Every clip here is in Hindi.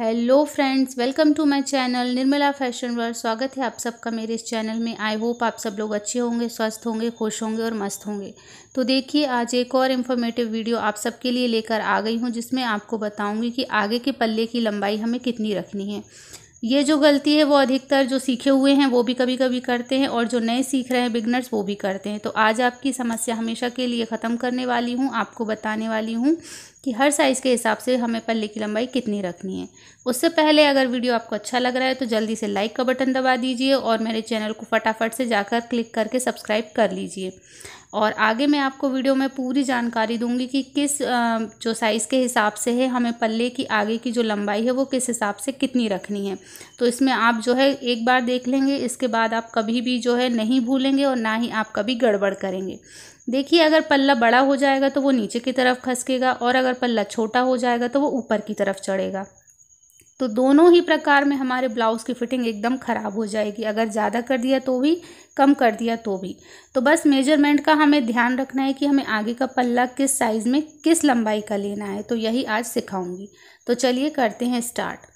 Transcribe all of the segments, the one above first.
hello friends welcome to my channel Nirmala fashion world स्वागत है आप सबका मेरे इस चैनल में आई होप आप सब लोग अच्छे होंगे स्वस्थ होंगे खुश होंगे और मस्त होंगे तो देखिए आज एक और इन्फॉर्मेटिव वीडियो आप सबके लिए लेकर आ गई हूँ जिसमें आपको बताऊँगी कि आगे के पल्ले की लंबाई हमें कितनी रखनी है ये जो गलती है वो अधिकतर जो सीखे हुए हैं वो भी कभी कभी करते हैं और जो नए सीख रहे हैं बिगनर्स वो भी करते हैं तो आज आपकी समस्या हमेशा के लिए ख़त्म करने वाली हूँ आपको बताने वाली हूँ कि हर साइज़ के हिसाब से हमें पल्ले की लंबाई कितनी रखनी है उससे पहले अगर वीडियो आपको अच्छा लग रहा है तो जल्दी से लाइक का बटन दबा दीजिए और मेरे चैनल को फटाफट से जाकर क्लिक करके सब्सक्राइब कर लीजिए और आगे मैं आपको वीडियो में पूरी जानकारी दूंगी कि किस जो साइज़ के हिसाब से है हमें पल्ले की आगे की जो लंबाई है वो किस हिसाब से कितनी रखनी है तो इसमें आप जो है एक बार देख लेंगे इसके बाद आप कभी भी जो है नहीं भूलेंगे और ना ही आप कभी गड़बड़ करेंगे देखिए अगर पल्ला बड़ा हो जाएगा तो वो नीचे की तरफ खसकेगा और अगर पल्ला छोटा हो जाएगा तो वो ऊपर की तरफ चढ़ेगा तो दोनों ही प्रकार में हमारे ब्लाउज़ की फिटिंग एकदम ख़राब हो जाएगी अगर ज़्यादा कर दिया तो भी कम कर दिया तो भी तो बस मेजरमेंट का हमें ध्यान रखना है कि हमें आगे का पल्ला किस साइज़ में किस लंबाई का लेना है तो यही आज सिखाऊंगी तो चलिए करते हैं स्टार्ट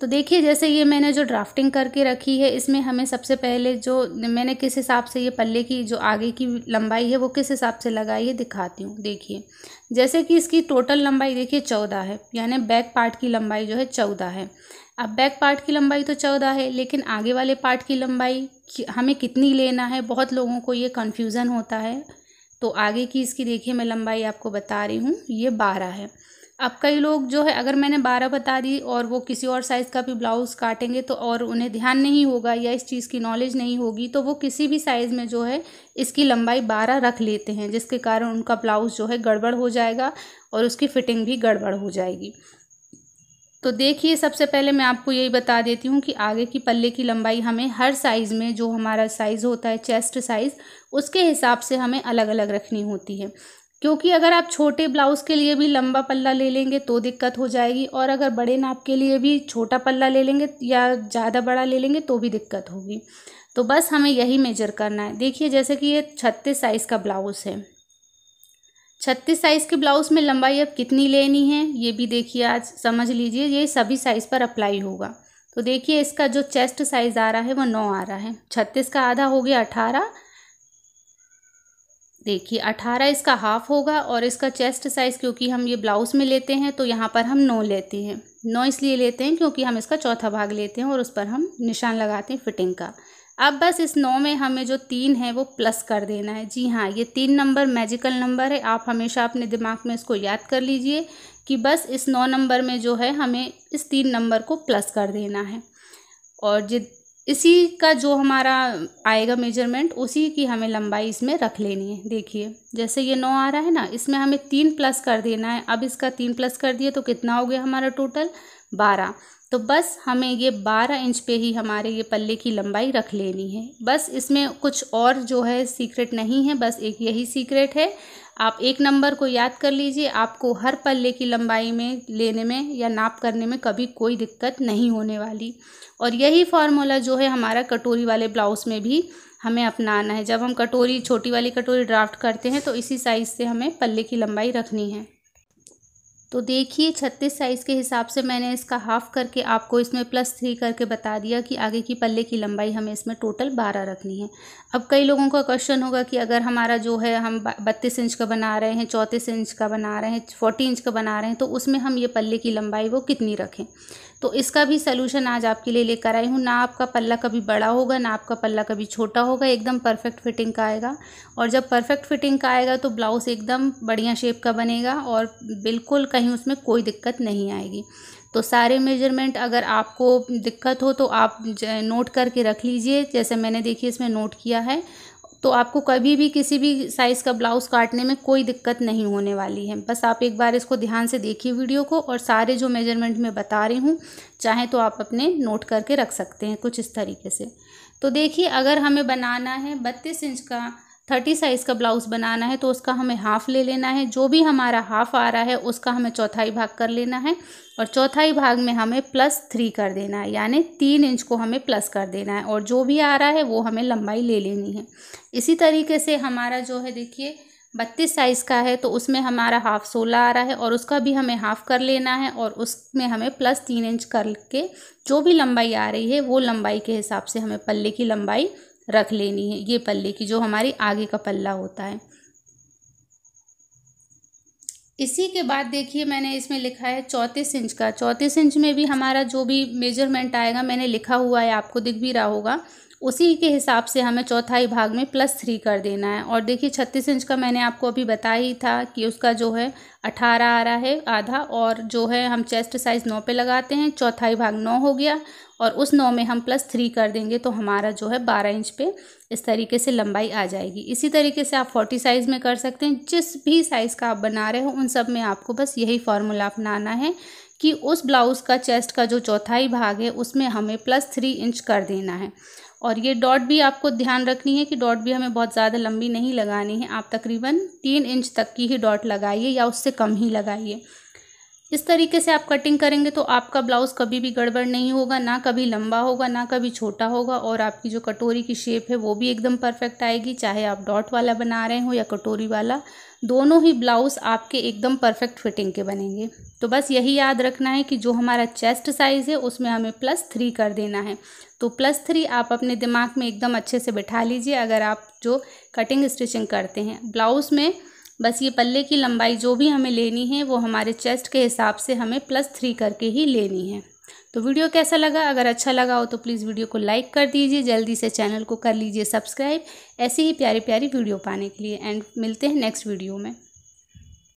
तो देखिए जैसे ये मैंने जो ड्राफ्टिंग करके रखी है इसमें हमें सबसे पहले जो मैंने किस हिसाब से ये पल्ले की जो आगे की लंबाई है वो किस हिसाब से लगाई है दिखाती हूँ देखिए जैसे कि इसकी टोटल लंबाई देखिए चौदह है यानी बैक पार्ट की लंबाई जो है चौदह है अब बैक पार्ट की लंबाई तो चौदह है लेकिन आगे वाले पार्ट की लंबाई हमें कितनी लेना है बहुत लोगों को ये कन्फ्यूज़न होता है तो आगे की इसकी देखिए मैं लंबाई आपको बता रही हूँ ये बारह है अब कई लोग जो है अगर मैंने बारह बता दी और वो किसी और साइज़ का भी ब्लाउज़ काटेंगे तो और उन्हें ध्यान नहीं होगा या इस चीज़ की नॉलेज नहीं होगी तो वो किसी भी साइज़ में जो है इसकी लंबाई बारह रख लेते हैं जिसके कारण उनका ब्लाउज़ जो है गड़बड़ हो जाएगा और उसकी फ़िटिंग भी गड़बड़ हो जाएगी तो देखिए सबसे पहले मैं आपको यही बता देती हूँ कि आगे की पल्ले की लंबाई हमें हर साइज़ में जो हमारा साइज़ होता है चेस्ट साइज़ उसके हिसाब से हमें अलग अलग रखनी होती है क्योंकि अगर आप छोटे ब्लाउज़ के लिए भी लंबा पल्ला ले लेंगे तो दिक्कत हो जाएगी और अगर बड़े नाप के लिए भी छोटा पल्ला ले लेंगे या ज़्यादा बड़ा ले लेंगे तो भी दिक्कत होगी तो बस हमें यही मेजर करना है देखिए जैसे कि ये छत्तीस साइज़ का ब्लाउज़ है छत्तीस साइज़ के ब्लाउज़ में लंबाई अब कितनी लेनी है ये भी देखिए आज समझ लीजिए ये सभी साइज़ पर अप्लाई होगा तो देखिए इसका जो चेस्ट साइज़ आ रहा है वो नौ आ रहा है छत्तीस का आधा हो गया अठारह देखिए अठारह इसका हाफ होगा और इसका चेस्ट साइज़ क्योंकि हम ये ब्लाउज़ में लेते हैं तो यहाँ पर हम नौ लेते हैं नौ इसलिए लेते हैं क्योंकि हम इसका चौथा भाग लेते हैं और उस पर हम निशान लगाते हैं फिटिंग का अब बस इस नौ में हमें जो तीन है वो प्लस कर देना है जी हाँ ये तीन नंबर मैजिकल नंबर है आप हमेशा अपने दिमाग में इसको याद कर लीजिए कि बस इस नौ नंबर में जो है हमें इस तीन नंबर को प्लस कर देना है और ये इसी का जो हमारा आएगा मेजरमेंट उसी की हमें लंबाई इसमें रख लेनी है देखिए जैसे ये नौ आ रहा है ना इसमें हमें तीन प्लस कर देना है अब इसका तीन प्लस कर दिए तो कितना हो गया हमारा टोटल बारह तो बस हमें ये बारह इंच पे ही हमारे ये पल्ले की लंबाई रख लेनी है बस इसमें कुछ और जो है सीक्रेट नहीं है बस एक यही सीक्रेट है आप एक नंबर को याद कर लीजिए आपको हर पल्ले की लंबाई में लेने में या नाप करने में कभी कोई दिक्कत नहीं होने वाली और यही फार्मूला जो है हमारा कटोरी वाले ब्लाउज़ में भी हमें अपनाना है जब हम कटोरी छोटी वाली कटोरी ड्राफ्ट करते हैं तो इसी साइज़ से हमें पल्ले की लंबाई रखनी है तो देखिए छत्तीस साइज़ के हिसाब से मैंने इसका हाफ़ करके आपको इसमें प्लस थ्री करके बता दिया कि आगे की पल्ले की लंबाई हमें इसमें टोटल बारह रखनी है अब कई लोगों का क्वेश्चन होगा कि अगर हमारा जो है हम बत्तीस इंच का बना रहे हैं चौंतीस इंच का बना रहे हैं फोर्टी इंच का बना रहे हैं तो उसमें हम ये पल्ले की लंबाई वो कितनी रखें तो इसका भी सोल्यूशन आज आपके लिए लेकर आई हूँ ना आपका पल्ला कभी बड़ा होगा ना आपका पल्ला कभी छोटा होगा एकदम परफेक्ट फिटिंग का आएगा और जब परफेक्ट फिटिंग का आएगा तो ब्लाउज़ एकदम बढ़िया शेप का बनेगा और बिल्कुल कहीं उसमें कोई दिक्कत नहीं आएगी तो सारे मेजरमेंट अगर आपको दिक्कत हो तो आप नोट करके रख लीजिए जैसे मैंने देखिए इसमें नोट किया है तो आपको कभी भी किसी भी साइज़ का ब्लाउज़ काटने में कोई दिक्कत नहीं होने वाली है बस आप एक बार इसको ध्यान से देखिए वीडियो को और सारे जो मेजरमेंट मैं बता रही हूँ चाहे तो आप अपने नोट करके रख सकते हैं कुछ इस तरीके से तो देखिए अगर हमें बनाना है बत्तीस इंच का थर्टी साइज़ का ब्लाउज़ बनाना है तो उसका हमें हाफ़ ले लेना है जो भी हमारा हाफ़ आ रहा है उसका हमें चौथाई भाग कर लेना है और चौथाई भाग में हमें प्लस थ्री कर देना है यानी तीन इंच को हमें प्लस कर देना है और जो भी आ रहा है वो हमें लंबाई ले लेनी है इसी तरीके से हमारा जो है देखिए बत्तीस साइज़ का है तो उसमें हमारा हाफ़ सोलह आ रहा है और उसका भी हमें हाफ़ कर लेना है और उसमें हमें प्लस तीन इंच करके जो भी लंबाई आ रही है वो लंबाई के हिसाब से हमें पल्ले की लंबाई रख लेनी है ये पल्ले की जो हमारी आगे का पल्ला होता है इसी के बाद देखिए मैंने इसमें लिखा है चौंतीस इंच का चौंतीस इंच में भी हमारा जो भी मेजरमेंट आएगा मैंने लिखा हुआ है आपको दिख भी रहा होगा उसी के हिसाब से हमें चौथाई भाग में प्लस थ्री कर देना है और देखिए छत्तीस इंच का मैंने आपको अभी बताया ही था कि उसका जो है अठारह आ रहा है आधा और जो है हम चेस्ट साइज़ नौ पे लगाते हैं चौथाई भाग नौ हो गया और उस नौ में हम प्लस थ्री कर देंगे तो हमारा जो है बारह इंच पे इस तरीके से लंबाई आ जाएगी इसी तरीके से आप फोर्टी साइज़ में कर सकते हैं जिस भी साइज़ का आप बना रहे हो उन सब में आपको बस यही फार्मूला अपनाना है कि उस ब्लाउज़ का चेस्ट का जो चौथाई भाग है उसमें हमें प्लस थ्री इंच कर देना है और ये डॉट भी आपको ध्यान रखनी है कि डॉट भी हमें बहुत ज़्यादा लंबी नहीं लगानी है आप तकरीबन तीन इंच तक की ही डॉट लगाइए या उससे कम ही लगाइए इस तरीके से आप कटिंग करेंगे तो आपका ब्लाउज़ कभी भी गड़बड़ नहीं होगा ना कभी लंबा होगा ना कभी छोटा होगा और आपकी जो कटोरी की शेप है वो भी एकदम परफेक्ट आएगी चाहे आप डॉट वाला बना रहे हो या कटोरी वाला दोनों ही ब्लाउज़ आपके एकदम परफेक्ट फिटिंग के बनेंगे तो बस यही याद रखना है कि जो हमारा चेस्ट साइज़ है उसमें हमें प्लस थ्री कर देना है तो प्लस थ्री आप अपने दिमाग में एकदम अच्छे से बैठा लीजिए अगर आप जो कटिंग स्टिचिंग करते हैं ब्लाउज़ में बस ये पल्ले की लंबाई जो भी हमें लेनी है वो हमारे चेस्ट के हिसाब से हमें प्लस थ्री करके ही लेनी है तो वीडियो कैसा लगा अगर अच्छा लगा हो तो प्लीज़ वीडियो को लाइक कर दीजिए जल्दी से चैनल को कर लीजिए सब्सक्राइब ऐसी ही प्यारी प्यारी वीडियो पाने के लिए एंड मिलते हैं नेक्स्ट वीडियो में